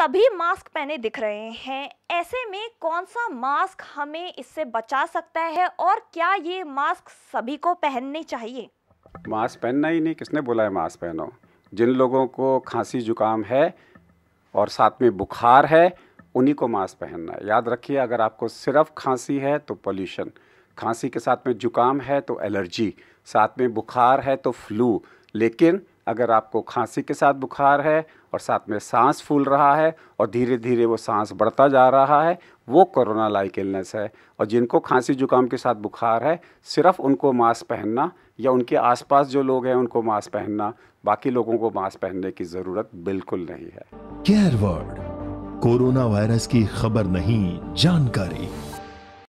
सभी मास्क पहने दिख रहे हैं ऐसे में कौन सा मास्क हमें इससे बचा सकता है और क्या ये मास्क सभी को पहनने चाहिए मास्क पहनना ही नहीं किसने बोला है मास्क पहनो जिन लोगों को खांसी जुकाम है और साथ में बुखार है उन्हीं को मास्क पहनना याद रखिए अगर आपको सिर्फ खांसी है तो पॉल्यूशन खांसी के साथ में जुकाम है तो एलर्जी साथ में बुखार है तो फ्लू लेकिन अगर आपको खांसी के साथ बुखार है और साथ में सांस फूल रहा है और धीरे धीरे वो सांस बढ़ता जा रहा है वो कोरोना लाइक इलनेस है और जिनको खांसी जुकाम के साथ बुखार है सिर्फ उनको मास्क पहनना या उनके आसपास जो लोग हैं उनको मास्क पहनना बाकी लोगों को मास्क पहनने की ज़रूरत बिल्कुल नहीं है केयर वर्ड कोरोना वायरस की खबर नहीं जानकारी